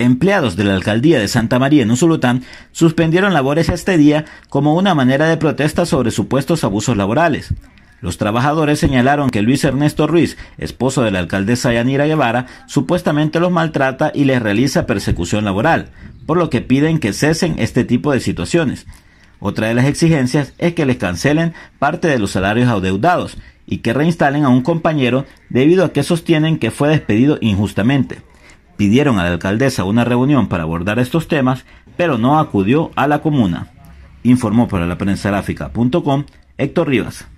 Empleados de la alcaldía de Santa María en Usulután suspendieron labores este día como una manera de protesta sobre supuestos abusos laborales. Los trabajadores señalaron que Luis Ernesto Ruiz, esposo de la alcaldesa Yanira Guevara, supuestamente los maltrata y les realiza persecución laboral, por lo que piden que cesen este tipo de situaciones. Otra de las exigencias es que les cancelen parte de los salarios adeudados y que reinstalen a un compañero debido a que sostienen que fue despedido injustamente pidieron a la alcaldesa una reunión para abordar estos temas, pero no acudió a la comuna. Informó para la prensa gráfica.com Héctor Rivas.